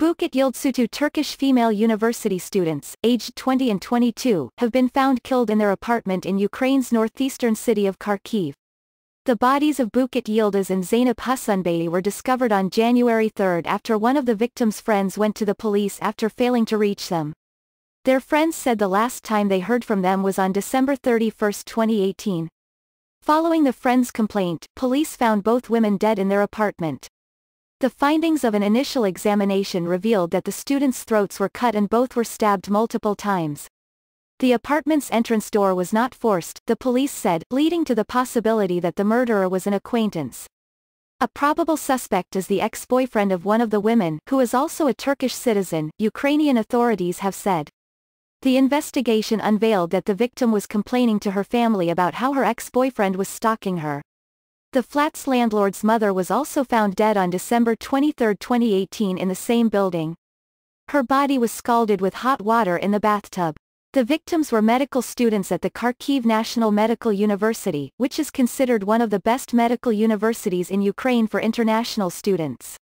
Bukit Yildiz Turkish female university students, aged 20 and 22, have been found killed in their apartment in Ukraine's northeastern city of Kharkiv. The bodies of Bukit Yildiz and Zainab Hassanbey were discovered on January 3 after one of the victim's friends went to the police after failing to reach them. Their friends said the last time they heard from them was on December 31, 2018. Following the friend's complaint, police found both women dead in their apartment. The findings of an initial examination revealed that the students' throats were cut and both were stabbed multiple times. The apartment's entrance door was not forced, the police said, leading to the possibility that the murderer was an acquaintance. A probable suspect is the ex-boyfriend of one of the women, who is also a Turkish citizen, Ukrainian authorities have said. The investigation unveiled that the victim was complaining to her family about how her ex-boyfriend was stalking her. The flat's landlord's mother was also found dead on December 23, 2018 in the same building. Her body was scalded with hot water in the bathtub. The victims were medical students at the Kharkiv National Medical University, which is considered one of the best medical universities in Ukraine for international students.